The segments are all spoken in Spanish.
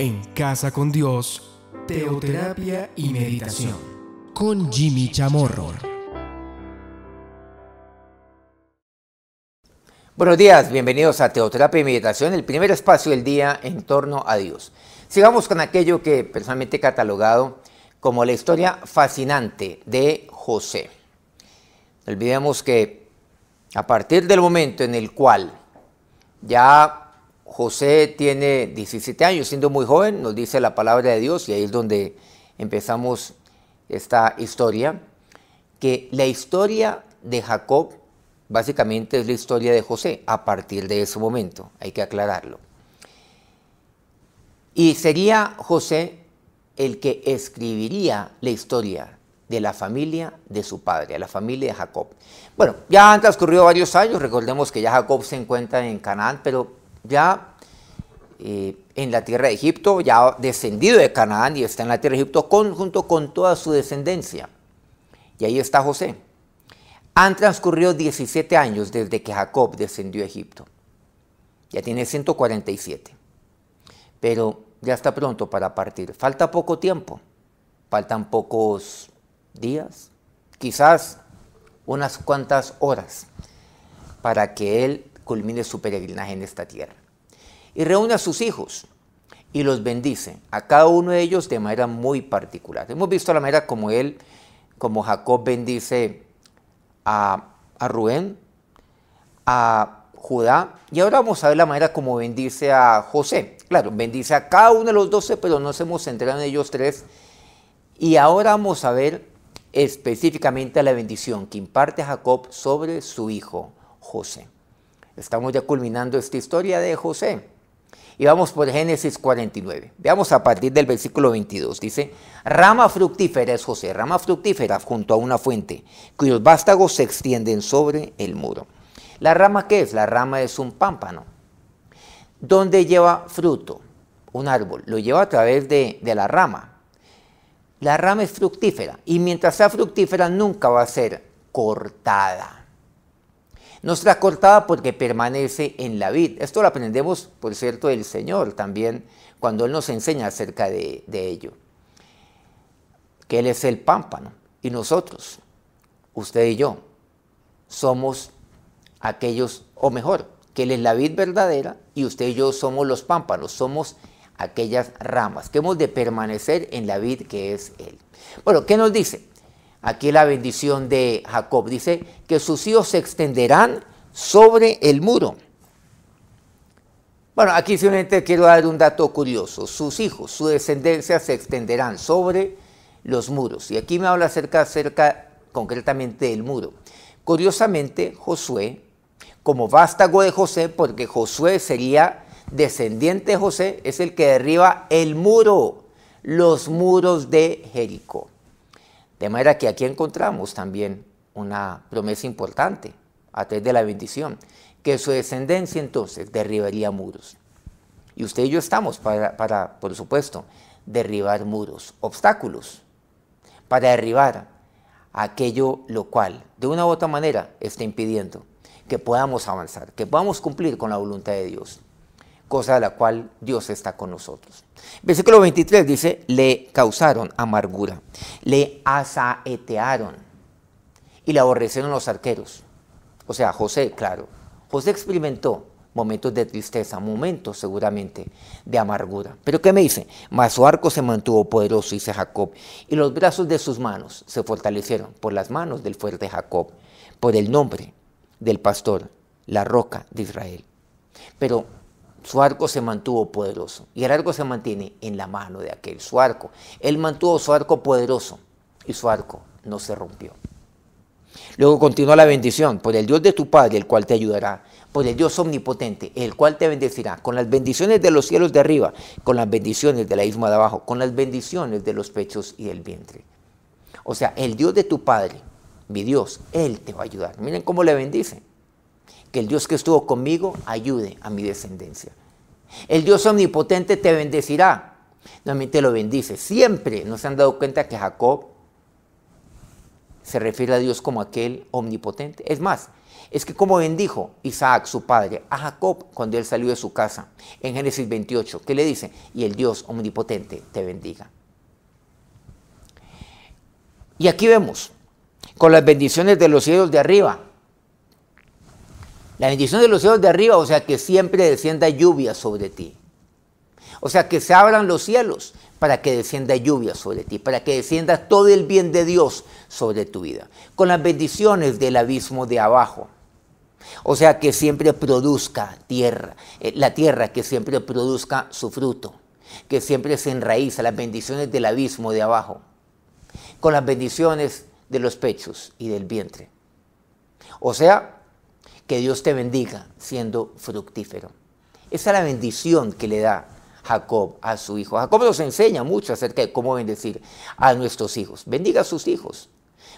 en Casa con Dios, Teoterapia y Meditación, con Jimmy Chamorro. Buenos días, bienvenidos a Teoterapia y Meditación, el primer espacio del día en torno a Dios. Sigamos con aquello que personalmente he catalogado como la historia fascinante de José. olvidemos que a partir del momento en el cual ya José tiene 17 años, siendo muy joven, nos dice la palabra de Dios y ahí es donde empezamos esta historia, que la historia de Jacob básicamente es la historia de José a partir de ese momento, hay que aclararlo. Y sería José el que escribiría la historia de la familia de su padre, la familia de Jacob. Bueno, ya han transcurrido varios años, recordemos que ya Jacob se encuentra en Canaán, pero ya eh, en la tierra de Egipto, ya descendido de Canaán y está en la tierra de Egipto junto con toda su descendencia. Y ahí está José. Han transcurrido 17 años desde que Jacob descendió a Egipto. Ya tiene 147. Pero ya está pronto para partir. Falta poco tiempo. Faltan pocos días. Quizás unas cuantas horas para que él culmine su peregrinaje en esta tierra. Y reúne a sus hijos y los bendice, a cada uno de ellos de manera muy particular. Hemos visto la manera como él, como Jacob bendice a, Rubén, a Judá, y ahora vamos a ver la manera como bendice a José. Claro, bendice a cada uno de los doce, pero nos hemos centrado en ellos tres. Y ahora vamos a ver específicamente la bendición que imparte Jacob sobre su hijo José. Estamos ya culminando esta historia de José. Y vamos por Génesis 49. Veamos a partir del versículo 22. Dice, rama fructífera es José, rama fructífera junto a una fuente, cuyos vástagos se extienden sobre el muro. ¿La rama qué es? La rama es un pámpano, donde lleva fruto, un árbol, lo lleva a través de, de la rama. La rama es fructífera y mientras sea fructífera nunca va a ser cortada no será cortada porque permanece en la vid. Esto lo aprendemos, por cierto, del Señor también, cuando Él nos enseña acerca de, de ello. Que Él es el pámpano y nosotros, usted y yo, somos aquellos, o mejor, que Él es la vid verdadera y usted y yo somos los pámpanos, somos aquellas ramas que hemos de permanecer en la vid que es Él. Bueno, ¿qué nos dice? Aquí la bendición de Jacob dice que sus hijos se extenderán sobre el muro. Bueno, aquí simplemente quiero dar un dato curioso. Sus hijos, su descendencia se extenderán sobre los muros. Y aquí me habla acerca, concretamente del muro. Curiosamente, Josué, como vástago de José, porque Josué sería descendiente de José, es el que derriba el muro, los muros de Jericó. De manera que aquí encontramos también una promesa importante a través de la bendición, que su descendencia entonces derribaría muros. Y usted y yo estamos para, para por supuesto, derribar muros, obstáculos, para derribar aquello lo cual, de una u otra manera, está impidiendo que podamos avanzar, que podamos cumplir con la voluntad de Dios cosa de la cual Dios está con nosotros. Versículo 23 dice, le causaron amargura, le asaetearon y le aborrecieron los arqueros. O sea, José, claro, José experimentó momentos de tristeza, momentos seguramente de amargura. Pero ¿qué me dice? Mas su arco se mantuvo poderoso, dice Jacob, y los brazos de sus manos se fortalecieron por las manos del fuerte Jacob, por el nombre del pastor, la roca de Israel. Pero su arco se mantuvo poderoso. Y el arco se mantiene en la mano de aquel, su arco. Él mantuvo su arco poderoso y su arco no se rompió. Luego continúa la bendición, por el Dios de tu Padre, el cual te ayudará, por el Dios omnipotente, el cual te bendecirá, con las bendiciones de los cielos de arriba, con las bendiciones de la isma de abajo, con las bendiciones de los pechos y del vientre. O sea, el Dios de tu Padre, mi Dios, Él te va a ayudar. Miren cómo le bendice. Que el Dios que estuvo conmigo ayude a mi descendencia. El Dios omnipotente te bendecirá. te lo bendice. Siempre nos han dado cuenta que Jacob se refiere a Dios como aquel omnipotente. Es más, es que como bendijo Isaac, su padre, a Jacob cuando él salió de su casa, en Génesis 28, que le dice, y el Dios omnipotente te bendiga. Y aquí vemos, con las bendiciones de los cielos de arriba, la bendición de los cielos de arriba, o sea, que siempre descienda lluvia sobre ti. O sea, que se abran los cielos para que descienda lluvia sobre ti, para que descienda todo el bien de Dios sobre tu vida, con las bendiciones del abismo de abajo. O sea, que siempre produzca tierra, eh, la tierra que siempre produzca su fruto, que siempre se enraíza las bendiciones del abismo de abajo, con las bendiciones de los pechos y del vientre. O sea, que Dios te bendiga siendo fructífero. Esa es la bendición que le da Jacob a su hijo. Jacob nos enseña mucho acerca de cómo bendecir a nuestros hijos. Bendiga a sus hijos.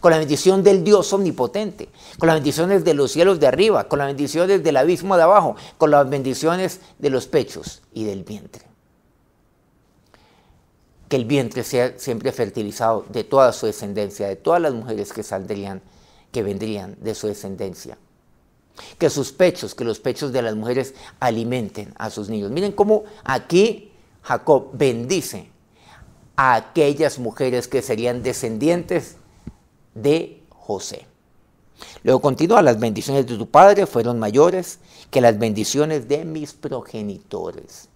Con la bendición del Dios omnipotente, con las bendiciones de los cielos de arriba, con las bendiciones del abismo de abajo, con las bendiciones de los pechos y del vientre. Que el vientre sea siempre fertilizado de toda su descendencia, de todas las mujeres que saldrían, que vendrían de su descendencia que sus pechos, que los pechos de las mujeres alimenten a sus niños. Miren cómo aquí Jacob bendice a aquellas mujeres que serían descendientes de José. Luego continúa, las bendiciones de tu padre fueron mayores que las bendiciones de mis progenitores.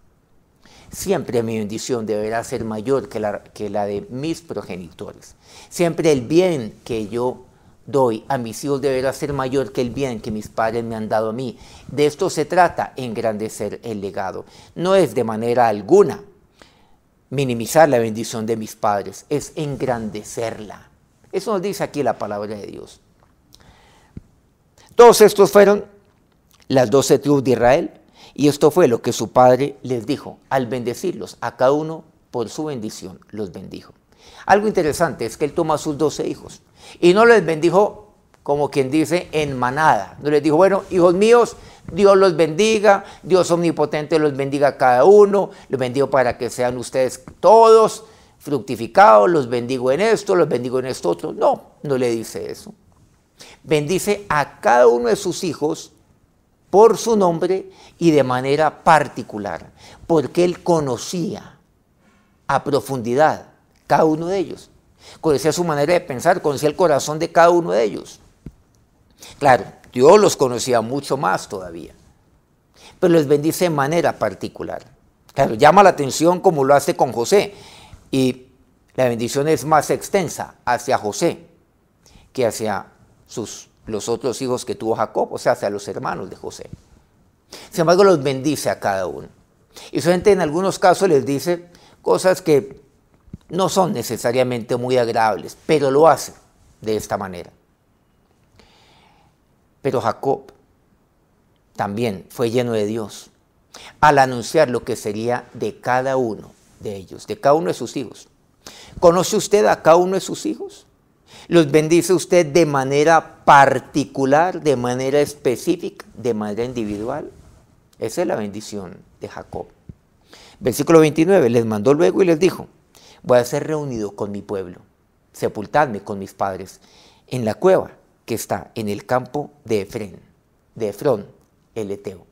Siempre mi bendición deberá ser mayor que la, que la de mis progenitores. Siempre el bien que yo doy a mis hijos deberá ser mayor que el bien que mis padres me han dado a mí. De esto se trata, engrandecer el legado. No es de manera alguna minimizar la bendición de mis padres, es engrandecerla. Eso nos dice aquí la palabra de Dios. Todos estos fueron las doce tribus de Israel y esto fue lo que su padre les dijo al bendecirlos. A cada uno por su bendición los bendijo. Algo interesante es que él toma a sus doce hijos y no les bendijo como quien dice en manada. No les dijo, bueno, hijos míos, Dios los bendiga, Dios omnipotente los bendiga a cada uno, los bendigo para que sean ustedes todos fructificados, los bendigo en esto, los bendigo en esto otro. No, no le dice eso. Bendice a cada uno de sus hijos por su nombre y de manera particular, porque él conocía a profundidad cada uno de ellos. Conocía su manera de pensar, conocía el corazón de cada uno de ellos. Claro, Dios los conocía mucho más todavía, pero les bendice de manera particular. Claro, llama la atención como lo hace con José, y la bendición es más extensa hacia José que hacia sus, los otros hijos que tuvo Jacob, o sea, hacia los hermanos de José. Sin embargo, los bendice a cada uno. Y su gente en algunos casos les dice cosas que no son necesariamente muy agradables, pero lo hace de esta manera. Pero Jacob también fue lleno de Dios al anunciar lo que sería de cada uno de ellos, de cada uno de sus hijos. ¿Conoce usted a cada uno de sus hijos? ¿Los bendice usted de manera particular, de manera específica, de manera individual? Esa es la bendición de Jacob. Versículo 29, les mandó luego y les dijo, voy a ser reunido con mi pueblo, sepultadme con mis padres en la cueva que está en el campo de Efrén, de Efrón, el Eteo.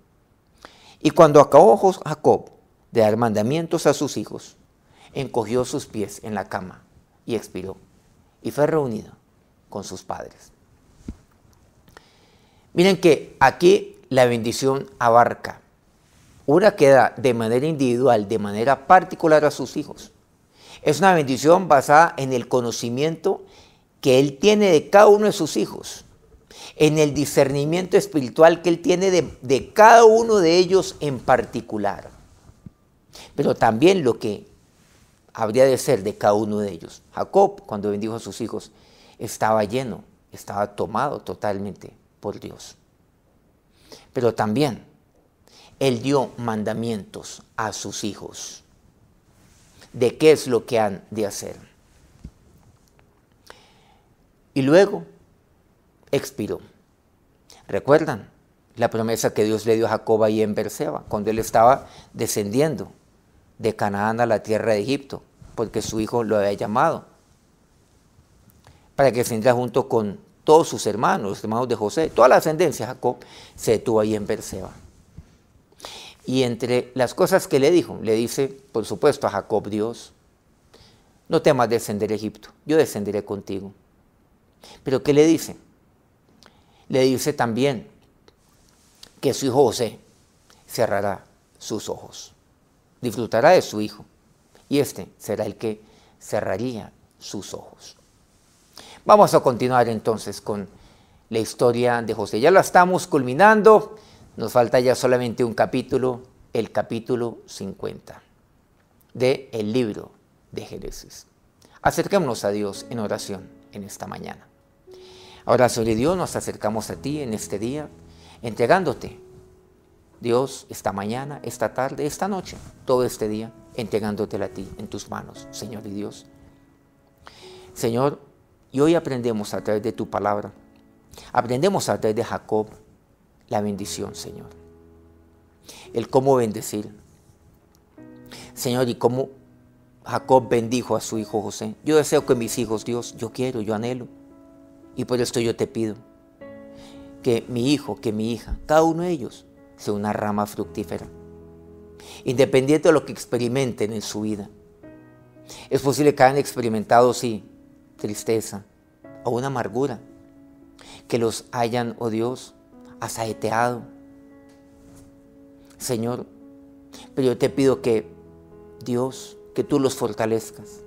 Y cuando acabó Jacob de dar mandamientos a sus hijos, encogió sus pies en la cama y expiró, y fue reunido con sus padres. Miren que aquí la bendición abarca. Una queda de manera individual, de manera particular a sus hijos. Es una bendición basada en el conocimiento que Él tiene de cada uno de sus hijos, en el discernimiento espiritual que Él tiene de, cada uno de ellos en particular, pero también lo que habría de ser de cada uno de ellos. Jacob, cuando bendijo a sus hijos, estaba lleno, estaba tomado totalmente por Dios. Pero también Él dio mandamientos a sus hijos de qué es lo que han de hacer. Y luego expiró. ¿Recuerdan la promesa que Dios le dio a Jacob ahí en Berseba, cuando él estaba descendiendo de Canaán a la tierra de Egipto, porque su hijo lo había llamado, para que ascendiera junto con todos sus hermanos, los hermanos de José, toda la ascendencia de Jacob, se detuvo ahí en Berseba. Y entre las cosas que le dijo, le dice, por supuesto, a Jacob Dios, no temas descender a Egipto, yo descenderé contigo. Pero ¿qué le dice? Le dice también que su hijo José cerrará sus ojos, disfrutará de su hijo, y este será el que cerraría sus ojos. Vamos a continuar entonces con la historia de José. Ya la estamos culminando. Nos falta ya solamente un capítulo, el capítulo 50 del el libro de Génesis. Acerquémonos a Dios en oración en esta mañana. Ahora sobre Dios nos acercamos a ti en este día, entregándote, Dios, esta mañana, esta tarde, esta noche, todo este día, entregándote a ti en tus manos, Señor y Dios. Señor, y hoy aprendemos a través de tu palabra, aprendemos a través de Jacob, la bendición, Señor. El cómo bendecir. Señor, y cómo Jacob bendijo a su hijo José. Yo deseo que mis hijos, Dios, yo quiero, yo anhelo. Y por esto yo te pido que mi hijo, que mi hija, cada uno de ellos, sea una rama fructífera. Independiente de lo que experimenten en su vida. Es posible que hayan experimentado, sí, tristeza o una amargura. Que los hayan, oh Dios, asaeteado. Señor, pero yo te pido que Dios, que tú los fortalezcas,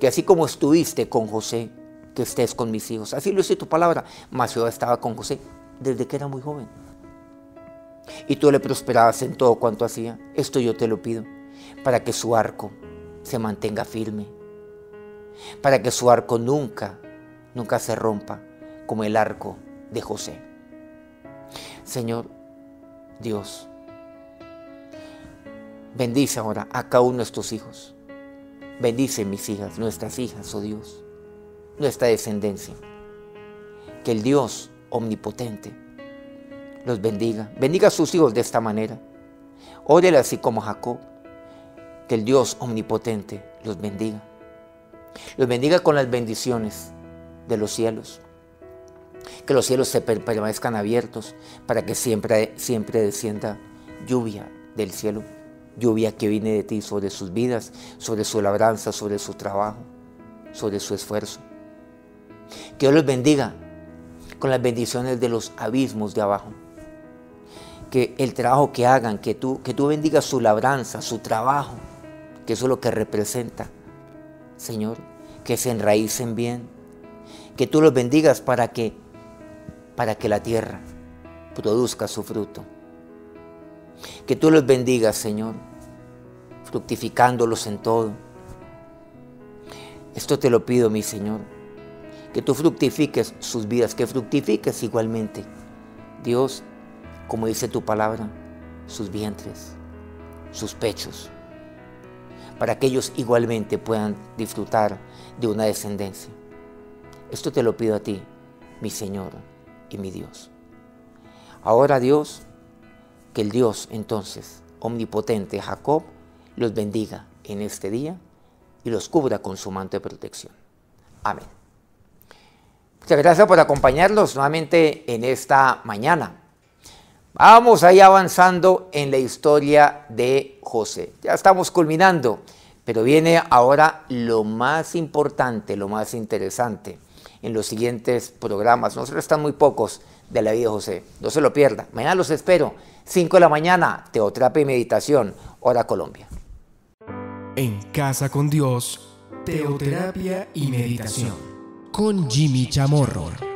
que así como estuviste con José, que estés con mis hijos. Así lo dice tu palabra, mas yo estaba con José desde que era muy joven. Y tú le prosperabas en todo cuanto hacía. Esto yo te lo pido, para que su arco se mantenga firme, para que su arco nunca, nunca se rompa como el arco de José. Señor Dios, bendice ahora a cada uno de estos hijos. Bendice mis hijas, nuestras hijas, oh Dios, nuestra descendencia. Que el Dios omnipotente los bendiga. Bendiga a sus hijos de esta manera. Órele así como Jacob. Que el Dios omnipotente los bendiga. Los bendiga con las bendiciones de los cielos que los cielos se permanezcan abiertos para que siempre, siempre descienda lluvia del cielo, lluvia que viene de ti sobre sus vidas, sobre su labranza, sobre su trabajo, sobre su esfuerzo. Que Dios los bendiga con las bendiciones de los abismos de abajo. Que el trabajo que hagan, que tú, que tú bendigas su labranza, su trabajo, que eso es lo que representa, Señor, que se enraícen bien, que tú los bendigas para que para que la tierra produzca su fruto. Que tú los bendigas, Señor, fructificándolos en todo. Esto te lo pido, mi Señor, que tú fructifiques sus vidas, que fructifiques igualmente, Dios, como dice tu palabra, sus vientres, sus pechos, para que ellos igualmente puedan disfrutar de una descendencia. Esto te lo pido a ti, mi Señor y mi Dios. Ahora Dios, que el Dios entonces omnipotente Jacob los bendiga en este día y los cubra con su manto de protección. Amén. Muchas gracias por acompañarnos nuevamente en esta mañana. Vamos ahí avanzando en la historia de José. Ya estamos culminando, pero viene ahora lo más importante, lo más interesante en los siguientes programas. no se restan muy pocos de la vida de José. No se lo pierda. Mañana los espero. 5 de la mañana, Teoterapia y Meditación, Hora Colombia. En Casa con Dios, Teoterapia y Meditación. Con Jimmy Chamorro.